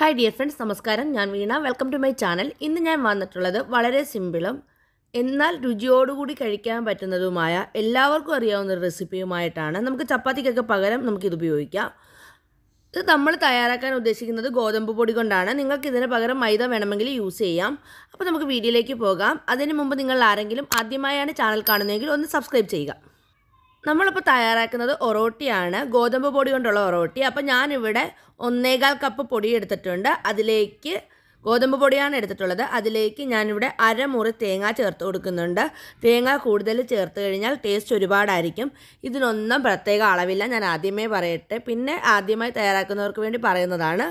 hi dear friends നമസ്കാരം ഞാൻ Veena welcome to my channel ഇന്ന് ഞാൻ വന്നിട്ടുള്ളത് വളരെ സിമ്പിളും എന്നാൽ രുചിയോടുകൂടി കഴിക്കാൻ പറ്റുന്നതുമായ എല്ലാവർക്കും അറിയാവുന്ന ഒരു റെസിപ്പിയുമായിട്ടാണ് നമുക്ക് ചപ്പാത്തിക്കൊക്കെ പകരം നമുക്കിത് ഉപയോഗിക്കാം ഇത് നമ്മൾ തയ്യാറാക്കാൻ ഉദ്ദേശിക്കുന്നത് ഗോതമ്പ് പൊടി കൊണ്ടാണ് നിങ്ങൾക്ക് ഇതിന് പകരം മൈദ വേണമെങ്കിൽ യൂസ് ചെയ്യാം അപ്പോൾ നമുക്ക് വീഡിയോയിലേക്ക് പോകാം അതിന് മുമ്പ് നിങ്ങൾ ആരെങ്കിലും ആദ്യമായാണ് ചാനൽ കാണുന്നതെങ്കിൽ ഒന്ന് സബ്സ്ക്രൈബ് ചെയ്യുക നമ്മളിപ്പോൾ തയ്യാറാക്കുന്നത് ഒറോട്ടിയാണ് ഗോതമ്പ് പൊടി കൊണ്ടുള്ള ഒറോട്ടി അപ്പോൾ ഞാനിവിടെ ഒന്നേകാൽ കപ്പ് പൊടി എടുത്തിട്ടുണ്ട് അതിലേക്ക് ഗോതമ്പ് പൊടിയാണ് എടുത്തിട്ടുള്ളത് അതിലേക്ക് ഞാനിവിടെ അരമുറി തേങ്ങ ചേർത്ത് കൊടുക്കുന്നുണ്ട് തേങ്ങ കൂടുതൽ ചേർത്ത് കഴിഞ്ഞാൽ ടേസ്റ്റ് ഒരുപാടായിരിക്കും ഇതിനൊന്നും പ്രത്യേക അളവില്ല ഞാൻ ആദ്യമേ പറയട്ടെ പിന്നെ ആദ്യമായി തയ്യാറാക്കുന്നവർക്ക് വേണ്ടി പറയുന്നതാണ്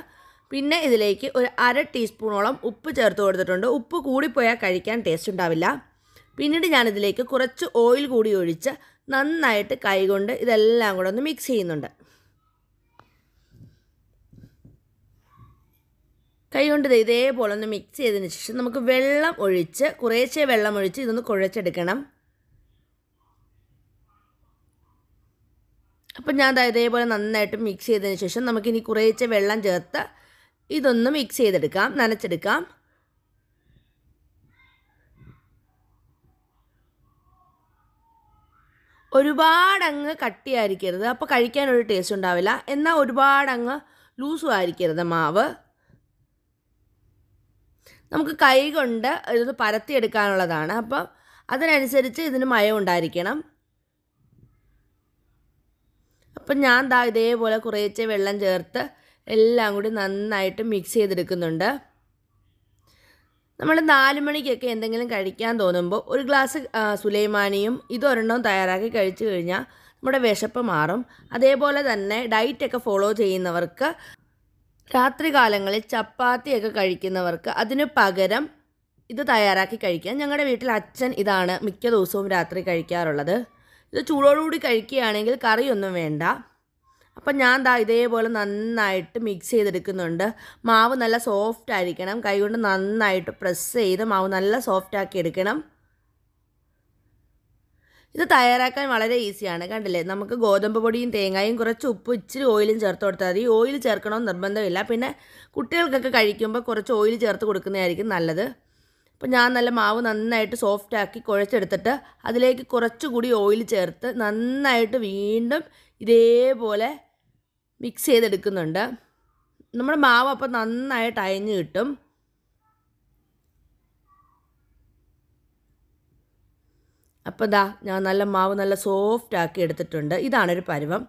പിന്നെ ഇതിലേക്ക് ഒരു അര ടീസ്പൂണോളം ഉപ്പ് ചേർത്ത് കൊടുത്തിട്ടുണ്ട് ഉപ്പ് കൂടിപ്പോയാൽ കഴിക്കാൻ ടേസ്റ്റ് ഉണ്ടാവില്ല പിന്നീട് ഞാനിതിലേക്ക് കുറച്ച് ഓയിൽ കൂടി ഒഴിച്ച് നന്നായിട്ട് കൈകൊണ്ട് ഇതെല്ലാം കൂടെ ഒന്ന് മിക്സ് ചെയ്യുന്നുണ്ട് കൈകൊണ്ട് ഇതേപോലെ ഒന്ന് മിക്സ് ചെയ്തതിന് ശേഷം നമുക്ക് വെള്ളം ഒഴിച്ച് കുറേശ്ശെ വെള്ളം ഒഴിച്ച് ഇതൊന്ന് കുഴച്ചെടുക്കണം അപ്പം ഞാൻ ഇതേപോലെ നന്നായിട്ട് മിക്സ് ചെയ്തതിന് ശേഷം നമുക്കിനി കുറേശ്ശെ വെള്ളം ചേർത്ത് ഇതൊന്ന് മിക്സ് ചെയ്തെടുക്കാം നനച്ചെടുക്കാം ഒരുപാടങ്ങ് കട്ടിയായിരിക്കരുത് അപ്പോൾ കഴിക്കാനൊരു ടേസ്റ്റ് ഉണ്ടാവില്ല എന്നാൽ ഒരുപാടങ്ങ് ലൂസും ആയിരിക്കരുത് മാവ് നമുക്ക് കൈ കൊണ്ട് ഇത് പരത്തിയെടുക്കാനുള്ളതാണ് അപ്പം അതിനനുസരിച്ച് ഇതിന് മയം ഉണ്ടായിരിക്കണം അപ്പം ഞാൻ ദാ ഇതേപോലെ കുറേച്ചെ വെള്ളം ചേർത്ത് എല്ലാം കൂടി നന്നായിട്ട് മിക്സ് ചെയ്തെടുക്കുന്നുണ്ട് നമ്മൾ നാല് മണിക്കൊക്കെ എന്തെങ്കിലും കഴിക്കാൻ തോന്നുമ്പോൾ ഒരു ഗ്ലാസ് സുലൈമാനിയും ഇതൊരെണ്ണവും തയ്യാറാക്കി കഴിച്ചു കഴിഞ്ഞാൽ നമ്മുടെ വിശപ്പ് മാറും അതേപോലെ തന്നെ ഡയറ്റൊക്കെ ഫോളോ ചെയ്യുന്നവർക്ക് രാത്രികാലങ്ങളിൽ ചപ്പാത്തിയൊക്കെ കഴിക്കുന്നവർക്ക് അതിന് പകരം ഇത് തയ്യാറാക്കി കഴിക്കാം ഞങ്ങളുടെ വീട്ടിൽ അച്ഛൻ ഇതാണ് മിക്ക ദിവസവും രാത്രി കഴിക്കാറുള്ളത് ഇത് ചൂടോടുകൂടി കഴിക്കുകയാണെങ്കിൽ കറിയൊന്നും വേണ്ട അപ്പം ഞാൻ ദാ ഇതേപോലെ നന്നായിട്ട് മിക്സ് ചെയ്തെടുക്കുന്നുണ്ട് മാവ് നല്ല സോഫ്റ്റ് ആയിരിക്കണം കൈകൊണ്ട് നന്നായിട്ട് പ്രസ് ചെയ്ത് മാവ് നല്ല സോഫ്റ്റ് ആക്കി എടുക്കണം ഇത് തയ്യാറാക്കാൻ വളരെ ഈസിയാണ് കണ്ടില്ലേ നമുക്ക് ഗോതമ്പ് പൊടിയും തേങ്ങയും കുറച്ച് ഉപ്പ് ഇച്ചിരി ഓയിലും ചേർത്ത് കൊടുത്താൽ മതി ഓയിൽ ചേർക്കണമെന്ന് നിർബന്ധമില്ല പിന്നെ കുട്ടികൾക്കൊക്കെ കഴിക്കുമ്പോൾ കുറച്ച് ഓയിൽ ചേർത്ത് കൊടുക്കുന്നതായിരിക്കും നല്ലത് അപ്പോൾ ഞാൻ നല്ല മാവ് നന്നായിട്ട് സോഫ്റ്റാക്കി കുഴച്ചെടുത്തിട്ട് അതിലേക്ക് കുറച്ചുകൂടി ഓയിൽ ചേർത്ത് നന്നായിട്ട് വീണ്ടും ഇതേപോലെ മിക്സ് ചെയ്തെടുക്കുന്നുണ്ട് നമ്മുടെ മാവ് അപ്പോൾ നന്നായിട്ട് അയഞ്ഞ് കിട്ടും അപ്പോൾ ദാ ഞാൻ നല്ല മാവ് നല്ല സോഫ്റ്റ് ആക്കി എടുത്തിട്ടുണ്ട് ഇതാണൊരു പരുവം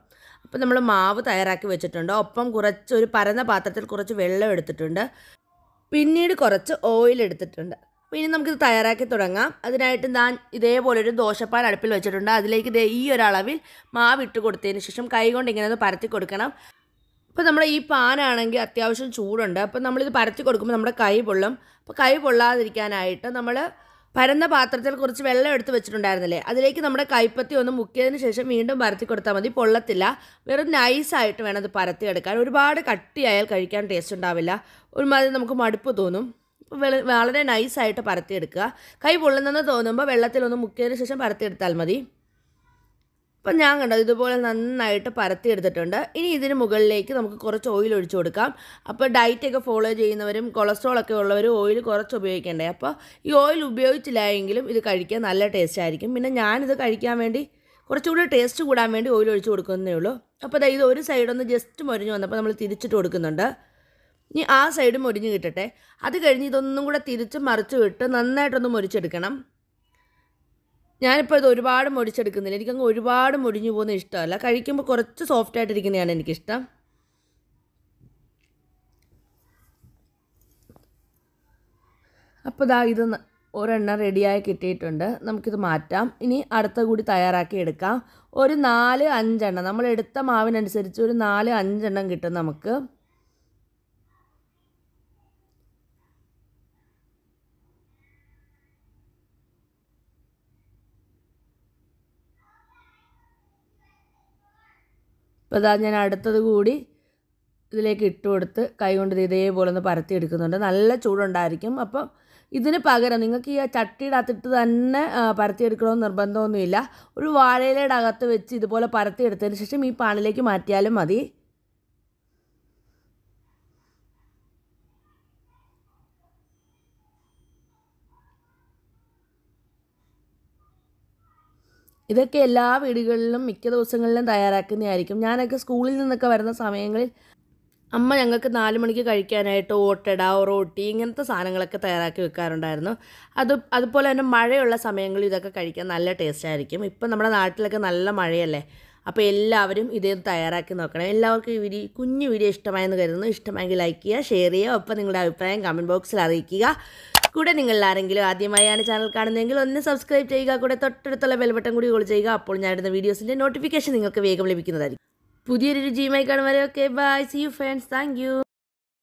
അപ്പോൾ നമ്മൾ മാവ് തയ്യാറാക്കി വെച്ചിട്ടുണ്ട് ഒപ്പം കുറച്ച് ഒരു പരന്ന പാത്രത്തിൽ കുറച്ച് വെള്ളം എടുത്തിട്ടുണ്ട് പിന്നീട് കുറച്ച് ഓയിൽ എടുത്തിട്ടുണ്ട് അപ്പോൾ ഇനി നമുക്കിത് തയ്യാറാക്കി തുടങ്ങാം അതിനായിട്ട് ഞാൻ ഇതേപോലൊരു ദോശപ്പാൻ അടുപ്പിൽ വെച്ചിട്ടുണ്ട് അതിലേക്ക് ഇതേ ഈ ഒരളവിൽ മാവ് ഇട്ട് കൊടുത്തതിന് ശേഷം കൈ കൊണ്ട് ഇങ്ങനെ ഒന്ന് പരത്തി കൊടുക്കണം അപ്പോൾ നമ്മുടെ ഈ പാനാണെങ്കിൽ അത്യാവശ്യം ചൂടുണ്ട് അപ്പോൾ നമ്മളിത് പരത്തി കൊടുക്കുമ്പോൾ നമ്മുടെ കൈ പൊള്ളും അപ്പോൾ കൈ പൊള്ളാതിരിക്കാനായിട്ട് നമ്മൾ പരന്ന പാത്രത്തിൽ കുറച്ച് വെള്ളം എടുത്ത് വെച്ചിട്ടുണ്ടായിരുന്നില്ലേ അതിലേക്ക് നമ്മുടെ കൈപ്പത്തി ഒന്ന് മുക്കിയതിന് ശേഷം വീണ്ടും പരത്തി കൊടുത്താൽ മതി പൊള്ളത്തില്ല വെറും നൈസായിട്ട് വേണം അത് പരത്തി എടുക്കാൻ ഒരുപാട് കട്ടിയായാൽ കഴിക്കാൻ ടേസ്റ്റ് ഉണ്ടാവില്ല ഒരുമാതിരി നമുക്ക് മടുപ്പ് തോന്നും വളരെ നൈസായിട്ട് പരത്തിയെടുക്കുക കൈ പൊള്ളുന്നെന്ന് തോന്നുമ്പോൾ വെള്ളത്തിലൊന്ന് മുക്കിയതിന് ശേഷം പരത്തിയെടുത്താൽ മതി അപ്പം ഞാൻ കണ്ടോ ഇതുപോലെ നന്നായിട്ട് പരത്തിയെടുത്തിട്ടുണ്ട് ഇനി ഇതിന് മുകളിലേക്ക് നമുക്ക് കുറച്ച് ഓയിൽ ഒഴിച്ചു കൊടുക്കാം അപ്പോൾ ഡയറ്റൊക്കെ ഫോളോ ചെയ്യുന്നവരും കൊളസ്ട്രോൾ ഒക്കെ ഉള്ളവരും ഓയിൽ കുറച്ച് ഉപയോഗിക്കണ്ടേ അപ്പോൾ ഈ ഓയിൽ ഉപയോഗിച്ചില്ല എങ്കിലും ഇത് കഴിക്കാൻ നല്ല ടേസ്റ്റ് ആയിരിക്കും പിന്നെ ഞാനിത് കഴിക്കാൻ വേണ്ടി കുറച്ചുകൂടി ടേസ്റ്റ് കൂടാൻ വേണ്ടി ഓയിൽ ഒഴിച്ചു കൊടുക്കുന്നേ ഉള്ളൂ അപ്പോൾ ഇത് ഒരു സൈഡൊന്ന് ജസ്റ്റ് മൊരിഞ്ഞു വന്നപ്പോൾ നമ്മൾ തിരിച്ചിട്ട് കൊടുക്കുന്നുണ്ട് ഇനി ആ സൈഡ് മുരിഞ്ഞ് കിട്ടട്ടെ അത് കഴിഞ്ഞ് ഇതൊന്നും കൂടെ തിരിച്ച് മറിച്ച് വിട്ട് നന്നായിട്ടൊന്ന് മൊരിച്ചെടുക്കണം ഞാനിപ്പോൾ ഇത് ഒരുപാട് എനിക്ക് എനിക്കങ്ങ് ഒരുപാട് മുടിഞ്ഞു പോകുന്ന ഇഷ്ടമല്ല കഴിക്കുമ്പോൾ കുറച്ച് സോഫ്റ്റ് ആയിട്ടിരിക്കുന്നതാണ് എനിക്കിഷ്ടം അപ്പോൾ ദാ ഇത് ഒരെണ്ണം റെഡിയായി കിട്ടിയിട്ടുണ്ട് നമുക്കിത് മാറ്റാം ഇനി അടുത്ത കൂടി തയ്യാറാക്കി എടുക്കാം ഒരു നാല് അഞ്ചെണ്ണം നമ്മൾ എടുത്ത മാവിനനുസരിച്ച് ഒരു നാല് അഞ്ചെണ്ണം കിട്ടും നമുക്ക് അപ്പോൾ ഇതാ ഞാൻ അടുത്തത് കൂടി ഇതിലേക്ക് ഇട്ട് കൊടുത്ത് കൈ കൊണ്ട് ഇതേപോലെ ഒന്ന് പരത്തി എടുക്കുന്നുണ്ട് നല്ല ചൂടുണ്ടായിരിക്കും അപ്പം ഇതിന് പകരം നിങ്ങൾക്ക് ഈ ചട്ടിയുടെ അകത്തിട്ട് തന്നെ പരത്തിയെടുക്കണമെന്ന് നിർബന്ധമൊന്നുമില്ല ഒരു വാഴയിലയുടെ അകത്ത് വെച്ച് ഇതുപോലെ പരത്തിയെടുത്തതിന് ശേഷം ഈ പാനിലേക്ക് മാറ്റിയാലും മതി ഇതൊക്കെ എല്ലാ വീടുകളിലും മിക്ക ദിവസങ്ങളിലും തയ്യാറാക്കുന്നതായിരിക്കും ഞാനൊക്കെ സ്കൂളിൽ നിന്നൊക്കെ വരുന്ന സമയങ്ങളിൽ അമ്മ ഞങ്ങൾക്ക് നാല് മണിക്ക് കഴിക്കാനായിട്ട് ഓട്ടട റോട്ടി ഇങ്ങനത്തെ സാധനങ്ങളൊക്കെ തയ്യാറാക്കി വെക്കാറുണ്ടായിരുന്നു അത് അതുപോലെ തന്നെ മഴയുള്ള സമയങ്ങളിൽ ഇതൊക്കെ കഴിക്കാൻ നല്ല ടേസ്റ്റ് ആയിരിക്കും ഇപ്പം നമ്മുടെ നാട്ടിലൊക്കെ നല്ല മഴയല്ലേ അപ്പോൾ എല്ലാവരും ഇതേ തയ്യാറാക്കി നോക്കണം എല്ലാവർക്കും ഈ വീഡിയോ കുഞ്ഞു വീഡിയോ ഇഷ്ടമായെന്ന് കരുതുന്നു ഇഷ്ടമായെങ്കിൽ ലൈക്ക് ചെയ്യുക ഷെയർ ചെയ്യുക ഒപ്പം നിങ്ങളുടെ അഭിപ്രായം കമൻറ്റ് ബോക്സിൽ അറിയിക്കുക കൂടെ നിങ്ങൾ ആരെങ്കിലും ആദ്യമായാണ് ചാനൽ കാണുന്നതെങ്കിൽ ഒന്ന് സബ്സ്ക്രൈബ് ചെയ്യുക കൂടെ തൊട്ടടുത്തുള്ള ബെൽബട്ടൺ കൂടി കോൾ ചെയ്യുക അപ്പോൾ ഞാനിടുന്ന വീഡിയോസിൻ്റെ നോട്ടിഫിക്കേഷൻ നിങ്ങൾക്ക് വേഗം ലഭിക്കുന്നതായിരിക്കും പുതിയൊരു രുചിയുമായി കാണും okay bye see you friends thank